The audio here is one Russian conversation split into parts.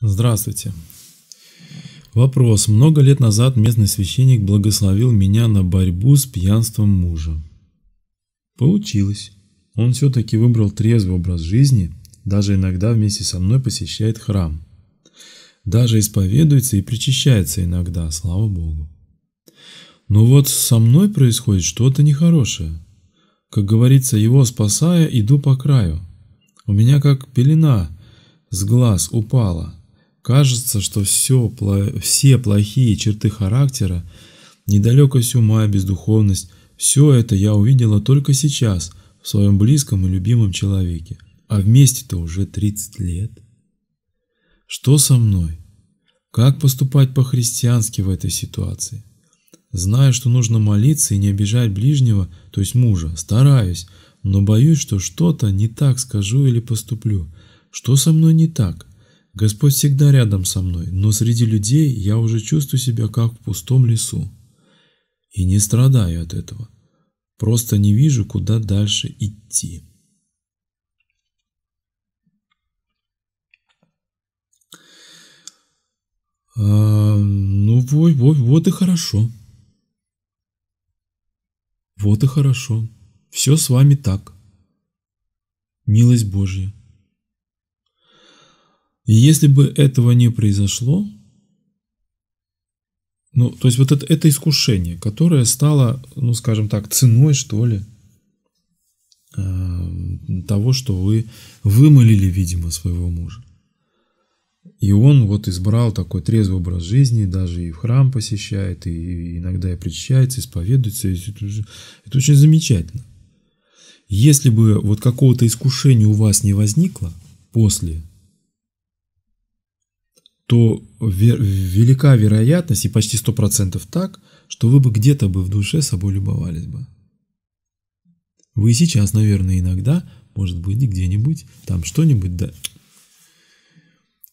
Здравствуйте. Вопрос. Много лет назад местный священник благословил меня на борьбу с пьянством мужа. Получилось. Он все-таки выбрал трезвый образ жизни, даже иногда вместе со мной посещает храм. Даже исповедуется и причащается иногда, слава Богу. Но вот со мной происходит что-то нехорошее. Как говорится, его спасая, иду по краю. У меня как пелена с глаз упала – Кажется, что все, все плохие черты характера, недалекость ума, бездуховность, все это я увидела только сейчас, в своем близком и любимом человеке. А вместе-то уже 30 лет. Что со мной? Как поступать по-христиански в этой ситуации? Знаю, что нужно молиться и не обижать ближнего, то есть мужа, стараюсь, но боюсь, что что-то не так скажу или поступлю. Что со мной не так? Господь всегда рядом со мной, но среди людей я уже чувствую себя как в пустом лесу. И не страдаю от этого. Просто не вижу, куда дальше идти. А, ну вот, вот, вот и хорошо. Вот и хорошо. Все с вами так. Милость Божья. И если бы этого не произошло, ну, то есть вот это, это искушение, которое стало, ну, скажем так, ценой, что ли, э, того, что вы вымолили, видимо, своего мужа. И он вот избрал такой трезвый образ жизни, даже и в храм посещает, и иногда и причащается, исповедуется. Это, это очень замечательно. Если бы вот какого-то искушения у вас не возникло после то велика вероятность, и почти 100% так, что вы бы где-то бы в душе собой любовались бы. Вы сейчас, наверное, иногда, может быть, где-нибудь, там что-нибудь, да.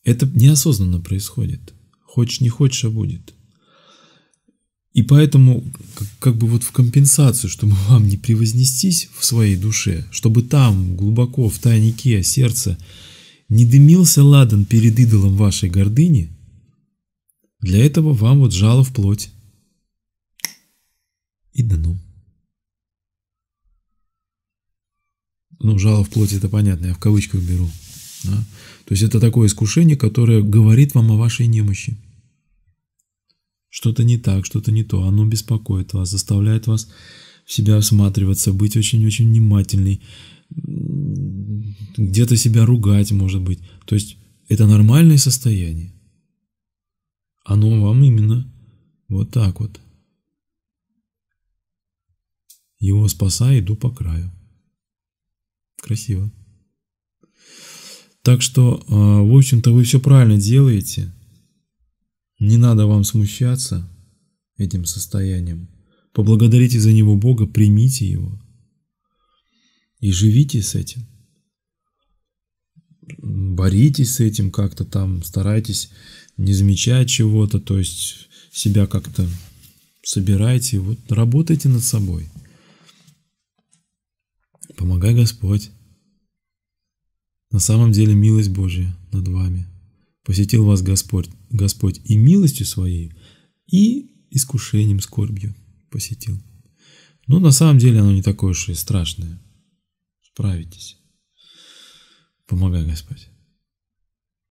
Это неосознанно происходит. Хочешь, не хочешь, а будет. И поэтому, как, как бы вот в компенсацию, чтобы вам не превознестись в своей душе, чтобы там, глубоко, в тайнике сердца, не дымился ладан перед идолом вашей гордыни, для этого вам вот жало в плоть. И дано. Ну, жало в плоть это понятно, я в кавычках беру. Да? То есть это такое искушение, которое говорит вам о вашей немощи. Что-то не так, что-то не то, оно беспокоит вас, заставляет вас в себя осматриваться, быть очень-очень внимательной, где-то себя ругать, может быть. То есть это нормальное состояние. Оно вам именно вот так вот. Его спасаю, иду по краю. Красиво. Так что, а, в общем-то, вы все правильно делаете. Не надо вам смущаться этим состоянием. Поблагодарите за него Бога, примите его и живите с этим боритесь с этим как-то там, старайтесь не замечать чего-то, то есть себя как-то собирайте, вот работайте над собой. Помогай Господь. На самом деле милость Божья над вами. Посетил вас Господь, Господь и милостью своей, и искушением, скорбью посетил. Но ну, на самом деле оно не такое уж и страшное. Справитесь. Помогай, Господь.